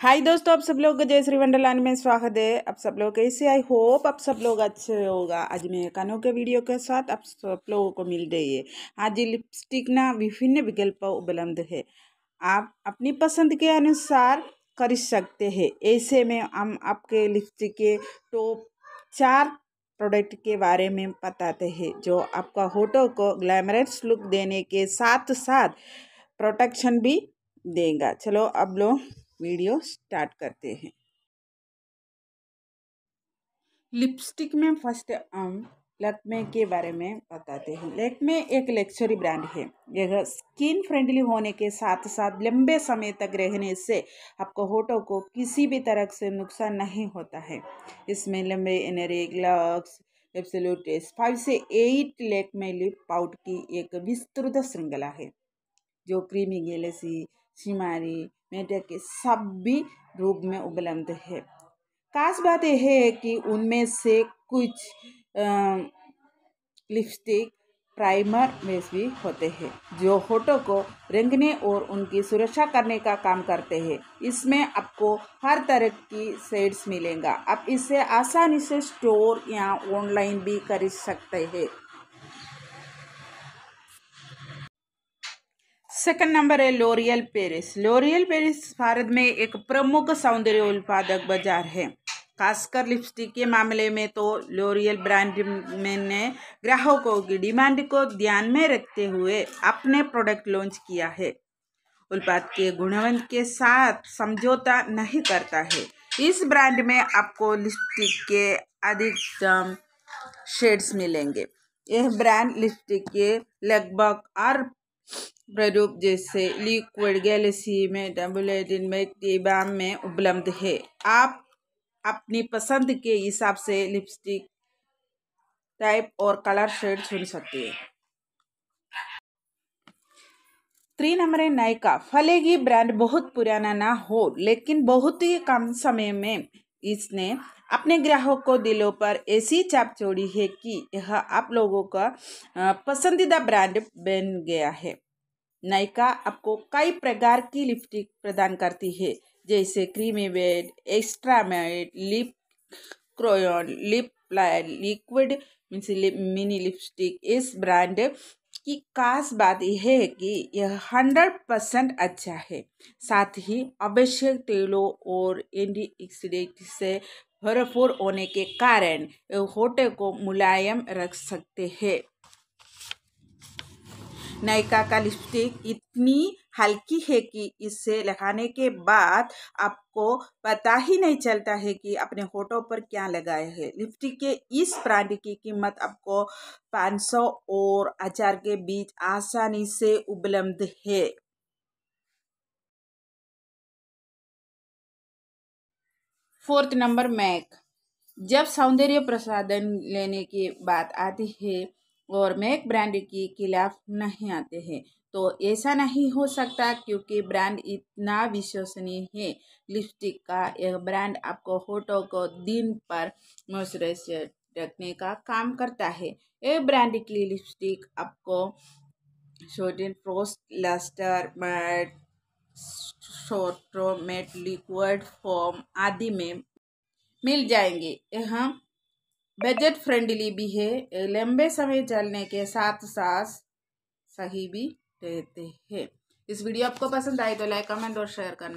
हाय दोस्तों आप सब लोग का जय श्री वंडरलैंड में स्वागत है आप सब लोग कैसे आई होप आप सब लोग अच्छे होगा आज मैं कानों के वीडियो के साथ आप सब लोगों को मिल रही है आज लिपस्टिक ना विभिन्न विकल्प उपलब्ध है आप अपनी पसंद के अनुसार कर सकते हैं ऐसे में हम आपके लिपस्टिक के टॉप चार प्रोडक्ट के बारे में बताते हैं जो आपका होटो को ग्लैमरस लुक देने के साथ साथ प्रोटेक्शन भी देगा चलो अब लोग वीडियो स्टार्ट करते हैं लिपस्टिक में फर्स्ट हम लैक्मे के बारे में बताते हैं लकमे एक लक्जरी ब्रांड है यह स्किन फ्रेंडली होने के साथ साथ लंबे समय तक रहने से आपको होठों को किसी भी तरह से नुकसान नहीं होता है इसमें लंबे एनरे ग्लव्स एब्सोल्यूट फाइव से एट लेकमे लिप पाउट की एक विस्तृत श्रृंखला है जो क्रीमी गैलेसी शिमारी मेढक के भी रूप में उपलब्ध है खास बात यह है कि उनमें से कुछ लिपस्टिक प्राइमर में भी होते हैं जो होठों को रंगने और उनकी सुरक्षा करने का काम करते हैं इसमें आपको हर तरह की सेट्स मिलेगा आप इसे आसानी से स्टोर या ऑनलाइन भी खरीद सकते हैं सेकंड नंबर है L'Oreal Paris L'Oreal Paris Bharat में एक प्रमुख सौंदर्य उत्पादक बाजार है खासकर लिपस्टिक के मामले में तो लोरियल ब्रांड ने ग्राहकों की डिमांड को ध्यान में रखते हुए अपने प्रोडक्ट लॉन्च किया है उत्पाद के गुणवंत के साथ समझौता नहीं करता है इस ब्रांड में आपको लिपस्टिक के अधिकतम शेड्स मिलेंगे यह ब्रांड लिपस्टिक के लगभग हर प्रारूप जैसे लिक्विड गैलेक्सी में डबुलेटिन में टीबाम में उपलब्ध है आप अपनी पसंद के हिसाब से लिपस्टिक टाइप और कलर शेड चुन सकती है थ्री नंबर है नायका फलेगी ब्रांड बहुत पुराना ना हो लेकिन बहुत ही कम समय में इसने अपने ग्राहकों को दिलों पर ऐसी चाप छोड़ी है कि यह आप लोगों का पसंदीदा ब्रांड बन गया है नायका आपको कई प्रकार की लिपस्टिक प्रदान करती है जैसे क्रीमी वेड extra matte lip crayon lip liquid means lip, mini lipstick इस ब्रांड की खास बात यह है कि यह हंड्रेड परसेंट अच्छा है साथ ही आवश्यक तेलों और एंटी एक्सीडेंट से भरपूर होने के कारण होटे को मुलायम रख सकते हैं नायका का लिपस्टिक इतनी हल्की है कि इसे लगाने के बाद आपको पता ही नहीं चलता है कि अपने होठों पर क्या लगाए हैं लिपस्टिक के इस ब्रांड की कीमत आपको 500 और हजार के बीच आसानी से उपलब्ध है फोर्थ नंबर मैक जब सौंदर्य प्रसाधन लेने की बात आती है और मैक ब्रांड के खिलाफ नहीं आते हैं तो ऐसा नहीं हो सकता क्योंकि ब्रांड इतना विश्वसनीय है लिपस्टिक का यह ब्रांड आपको होटो को दिन पर मॉइस्चराइजर रखने का काम करता है यह ब्रांड की लिपस्टिक आपको सोडियम फ्रोस्ट लस्टर मर्ड सोट्रोमेट लिक्विड फॉर्म आदि में मिल जाएंगे यह बजट फ्रेंडली भी है लंबे समय चलने के साथ साथ सही भी रहते हैं इस वीडियो आपको पसंद आए तो लाइक कमेंट और शेयर करना